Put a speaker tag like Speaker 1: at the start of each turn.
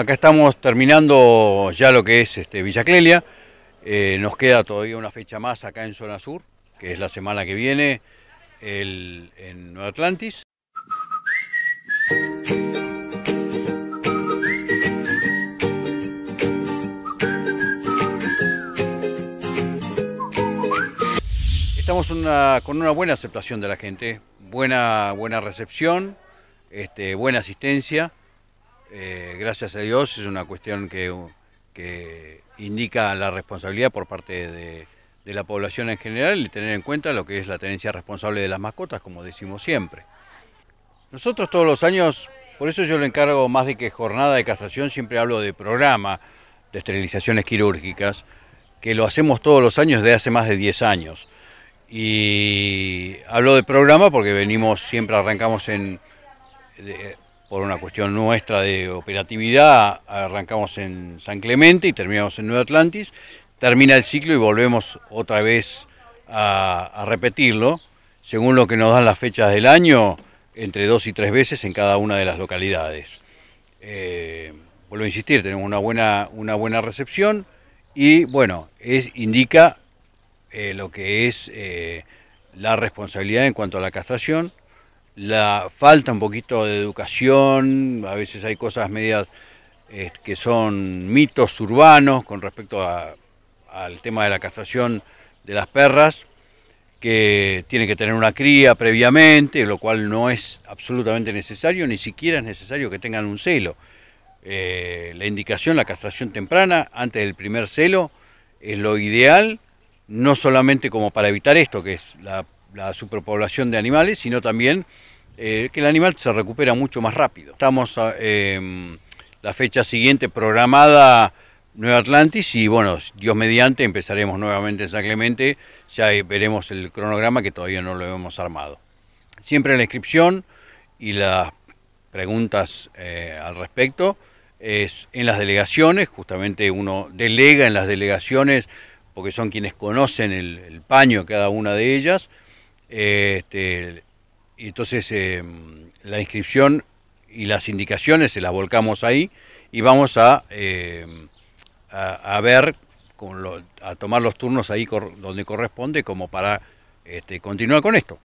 Speaker 1: Acá estamos terminando ya lo que es este Villa Clelia. Eh, nos queda todavía una fecha más acá en Zona Sur, que es la semana que viene en Nueva Atlantis. Estamos con una buena aceptación de la gente, buena, buena recepción, este, buena asistencia. Eh, gracias a Dios, es una cuestión que, indica la responsabilidad por parte de, la población en general y tener en cuenta lo que es la tenencia responsable de las mascotas, como decimos siempre. Nosotros todos los años, por eso yo lo encargo más de que jornada de castración, siempre hablo de programa de esterilizaciones quirúrgicas, que lo hacemos todos los años desde hace más de 10 años. Y hablo de programa porque venimos, siempre arrancamos en por una cuestión nuestra de operatividad, arrancamos en San Clemente y terminamos en Nueva Atlantis, termina el ciclo y volvemos otra vez a, repetirlo, según lo que nos dan las fechas del año, entre dos y tres veces en cada una de las localidades. Eh, vuelvo a insistir, tenemos una buena, una buena recepción y bueno, es, indica eh, lo que es eh, la responsabilidad en cuanto a la castración la falta un poquito de educación, a veces hay cosas medias eh, que son mitos urbanos con respecto al tema de la castración de las perras, que tiene que tener una cría previamente, lo cual no es absolutamente necesario, ni siquiera es necesario que tengan un celo. Eh, la indicación, la castración temprana, antes del primer celo, es lo ideal, no solamente como para evitar esto, que es la la superpoblación de animales, sino también eh, que el animal se recupera mucho más rápido. Estamos ah, em, la fecha siguiente programada Nueva Atlantis y bueno, Dios mediante empezaremos nuevamente en San Clemente, ya eh, veremos el cronograma que todavía no lo hemos armado. Siempre la inscripción y las preguntas eh, al respecto es en las delegaciones, justamente uno delega en las delegaciones porque son quienes conocen el, el paño cada una de ellas este, entonces em, la inscripción y las indicaciones se las volcamos ahí y vamos a, em, a, ver, con a tomar los turnos ahí donde corresponde como para este, continuar con esto.